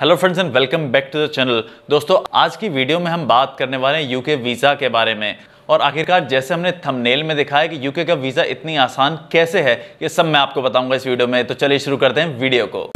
hello friends and welcome back to the channel दोस्तों आज की वीडियो में हम बात करने वाले हैं यूके वीज़ा के बारे में और आखिरकार जैसे हमने थंबनेल में दिखा है कि यूके का वीज़ा इतनी आसान कैसे है ये सब मैं आपको बताऊंगा इस वीडियो में तो चलिए शुरू करते हैं वीडियो को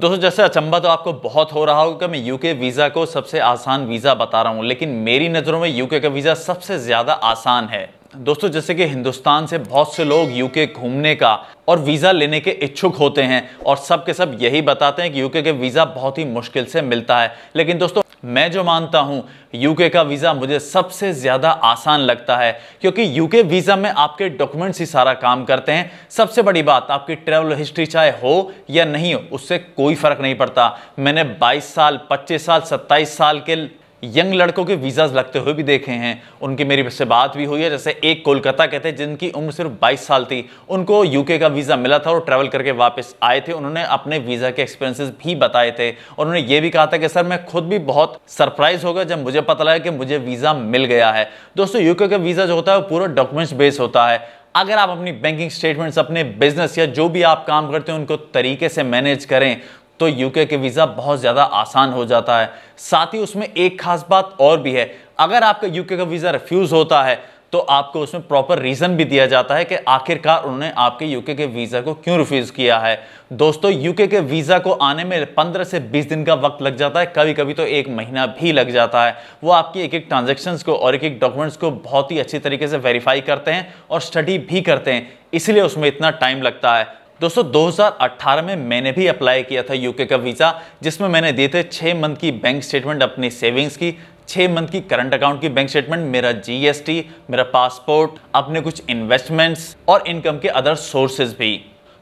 दोस्तों जैसे अचंबा तो आपको बहुत हो रहा होगा मैं यूके वीज़ा को सबसे आसान वीज़ा बता रहा हूँ लेकिन मेरी नज़रों में यूके का वीज़ा सबसे ज़्यादा आसान है दोस्तों जैसे कि हिंदुस्तान से बहुत से लोग यूके घूमने का और वीज़ा लेने के इच्छुक होते हैं और सब के सब यही बताते हैं कि यूके के वीज़ा बहुत ही मुश्किल से मिलता है लेकिन दोस्तों मैं जो मानता हूं यूके का वीज़ा मुझे सबसे ज़्यादा आसान लगता है क्योंकि यूके वीज़ा में आपके डॉक्यूमेंट्स ही सारा काम करते हैं सबसे बड़ी बात आपकी ट्रैवल हिस्ट्री चाहे हो या नहीं हो उससे कोई फ़र्क नहीं पड़ता मैंने 22 साल 25 साल 27 साल के यंग लड़कों के वीज़ाज लगते हुए भी देखे हैं उनकी मेरी से बात भी हुई है जैसे एक कोलकाता के थे जिनकी उम्र सिर्फ 22 साल थी उनको यूके का वीज़ा मिला था और ट्रैवल करके वापस आए थे उन्होंने अपने वीज़ा के एक्सपीरियंसेस भी बताए थे और उन्होंने ये भी कहा था कि सर मैं खुद भी बहुत सरप्राइज हो गया जब मुझे पता लगा कि मुझे वीज़ा मिल गया है दोस्तों यूके का वीज़ा जो होता है वो पूरा डॉक्यूमेंट्स बेस होता है अगर आप अपनी बैंकिंग स्टेटमेंट्स अपने बिजनेस या जो भी आप काम करते हैं उनको तरीके से मैनेज करें तो यूके के वीज़ा बहुत ज़्यादा आसान हो जाता है साथ ही उसमें एक खास बात और भी है अगर आपका यूके का वीज़ा रिफ्यूज़ होता है तो आपको उसमें प्रॉपर रीज़न भी दिया जाता है कि आखिरकार उन्होंने आपके यूके के वीज़ा को क्यों रिफ्यूज़ किया है दोस्तों यूके के वीज़ा को आने में 15 से 20 दिन का वक्त लग जाता है कभी कभी तो एक महीना भी लग जाता है वो आपकी एक एक ट्रांजेक्शन को और एक एक डॉक्यूमेंट्स को बहुत ही अच्छी तरीके से वेरीफाई करते हैं और स्टडी भी करते हैं इसलिए उसमें इतना टाइम लगता है दोस्तों 2018 में मैंने भी अप्लाई किया था यूके का वीज़ा जिसमें मैंने दिए थे छः मंथ की बैंक स्टेटमेंट अपनी सेविंग्स की छः मंथ की करंट अकाउंट की बैंक स्टेटमेंट मेरा जीएसटी मेरा पासपोर्ट अपने कुछ इन्वेस्टमेंट्स और इनकम के अदर सोर्सेज भी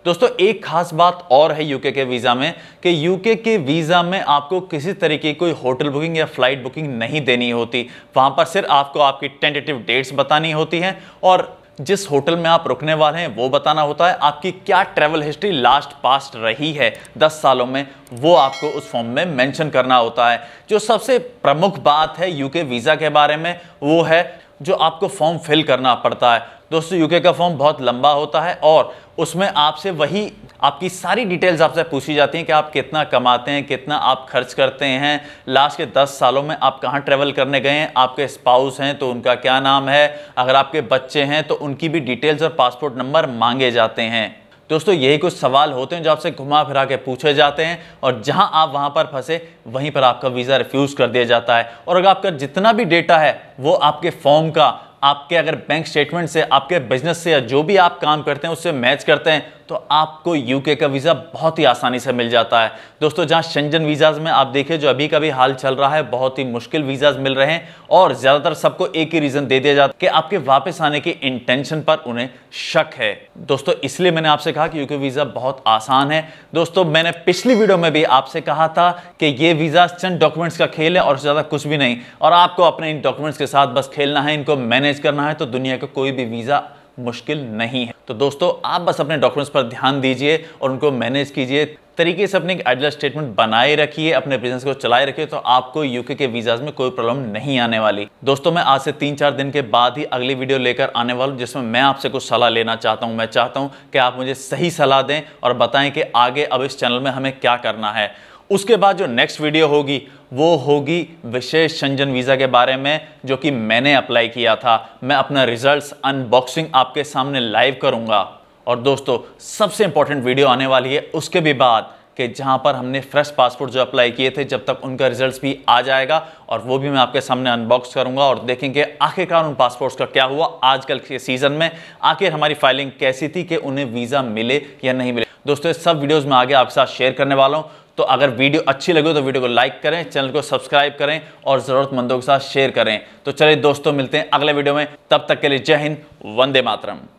दोस्तों एक खास बात और है यूके के वीज़ा में कि यूके के वीज़ा में आपको किसी तरीके की कोई होटल बुकिंग या फ्लाइट बुकिंग नहीं देनी होती वहाँ पर सिर्फ आपको आपकी टेंटेटिव डेट्स बतानी होती हैं और जिस होटल में आप रुकने वाले हैं वो बताना होता है आपकी क्या ट्रैवल हिस्ट्री लास्ट पास्ट रही है दस सालों में वो आपको उस फॉर्म में मेंशन करना होता है जो सबसे प्रमुख बात है यूके वीज़ा के बारे में वो है जो आपको फॉर्म फिल करना पड़ता है दोस्तों यूके का फॉर्म बहुत लंबा होता है और उसमें आपसे वही आपकी सारी डिटेल्स आपसे पूछी जाती हैं कि आप कितना कमाते हैं कितना आप खर्च करते हैं लास्ट के 10 सालों में आप कहाँ ट्रैवल करने गए हैं आपके स्पाउस हैं तो उनका क्या नाम है अगर आपके बच्चे हैं तो उनकी भी डिटेल्स और पासपोर्ट नंबर मांगे जाते हैं दोस्तों यही कुछ सवाल होते हैं जो आपसे घुमा फिरा के पूछे जाते हैं और जहां आप वहां पर फंसे वहीं पर आपका वीज़ा रिफ्यूज़ कर दिया जाता है और अगर आपका जितना भी डेटा है वो आपके फॉर्म का आपके अगर बैंक स्टेटमेंट से आपके बिजनेस से या जो भी आप काम करते हैं उससे मैच करते हैं तो आपको यूके का वीज़ा बहुत ही आसानी से मिल जाता है दोस्तों जहां शंजन वीज़ाज़ में आप देखिए जो अभी का भी हाल चल रहा है बहुत ही मुश्किल वीज़ाज़ मिल रहे हैं और ज़्यादातर सबको एक ही रीज़न दे दिया जाता है कि आपके वापस आने की इंटेंशन पर उन्हें शक है दोस्तों इसलिए मैंने आपसे कहा कि यूके वीज़ा बहुत आसान है दोस्तों मैंने पिछली वीडियो में भी आपसे कहा था कि ये वीज़ा चंद डॉक्यूमेंट्स का खेल है और ज़्यादा कुछ भी नहीं और आपको अपने इन डॉक्यूमेंट्स के साथ बस खेलना है इनको मैनेज करना है तो दुनिया का कोई भी वीज़ा मुश्किल नहीं है तो दोस्तों आप बस अपने डॉक्यूमेंट्स पर ध्यान दीजिए और उनको मैनेज कीजिए तरीके से अपने आइडल स्टेटमेंट बनाए रखिए अपने बिजनेस को चलाए रखिए तो आपको यूके के वीजाज में कोई प्रॉब्लम नहीं आने वाली दोस्तों मैं आज से तीन चार दिन के बाद ही अगली वीडियो लेकर आने वाला हूँ जिसमें मैं आपसे कुछ सलाह लेना चाहता हूँ मैं चाहता हूँ कि आप मुझे सही सलाह दें और बताएं कि आगे अब इस चैनल में हमें क्या करना है उसके बाद जो नेक्स्ट वीडियो होगी वो होगी विशेष शंजन वीज़ा के बारे में जो कि मैंने अप्लाई किया था मैं अपना रिजल्ट्स अनबॉक्सिंग आपके सामने लाइव करूंगा और दोस्तों सबसे इंपॉर्टेंट वीडियो आने वाली है उसके भी बाद कि जहां पर हमने फ्रेश पासपोर्ट जो अप्लाई किए थे जब तक उनका रिजल्ट्स भी आ जाएगा और वो भी मैं आपके सामने अनबॉक्स करूंगा और देखेंगे आखिरकार उन पासपोर्ट्स का क्या हुआ आजकल के सीज़न में आखिर हमारी फाइलिंग कैसी थी कि उन्हें वीज़ा मिले या नहीं मिले दोस्तों सब वीडियोज़ में आगे आपके साथ शेयर करने वाला हूँ तो अगर वीडियो अच्छी लगी तो वीडियो को लाइक करें चैनल को सब्सक्राइब करें और ज़रूरतमंदों के साथ शेयर करें तो चलिए दोस्तों मिलते हैं अगले वीडियो में तब तक के लिए जय हिंद वंदे मातरम